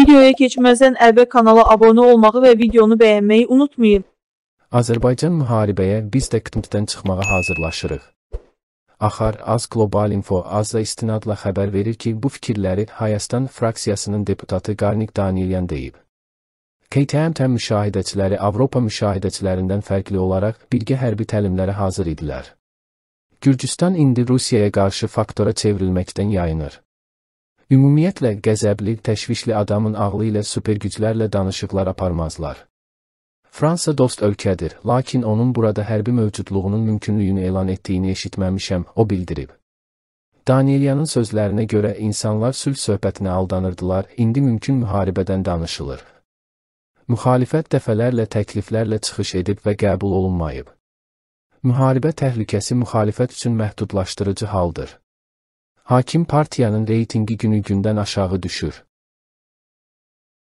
Videoya keçməzdən əvvəl kanala abunə olmağı və videonu bəyənməyi unutmayın. Azərbaycan müharibəyə biz də qıtmıqdan çıxmağa hazırlaşırıq. Axar Az Global Info azla istinadla xəbər verir ki, bu fikirləri Hayastan fraksiyasının deputatı Qarnik Danilyan deyib. KTMT müşahidəçiləri Avropa müşahidəçilərindən fərqli olaraq birgə hərbi təlimlərə hazır idilər. Gürcüstan indi Rusiyaya qarşı faktora çevrilməkdən yayınır. Ümumiyyətlə, qəzəbli, təşvişli adamın ağlı ilə supergüclərlə danışıqlar aparmazlar. Fransa dost ölkədir, lakin onun burada hərbi mövcudluğunun mümkünlüyünü elan etdiyini eşitməmişəm, o bildirib. Daniyelyanın sözlərinə görə insanlar sülh söhbətinə aldanırdılar, indi mümkün müharibədən danışılır. Müxalifət dəfələrlə təkliflərlə çıxış edib və qəbul olunmayıb. Müharibə təhlükəsi müxalifət üçün məhdudlaşdırıcı haldır. Hakim Partiya'nın reytingi günü günden aşağı düşür.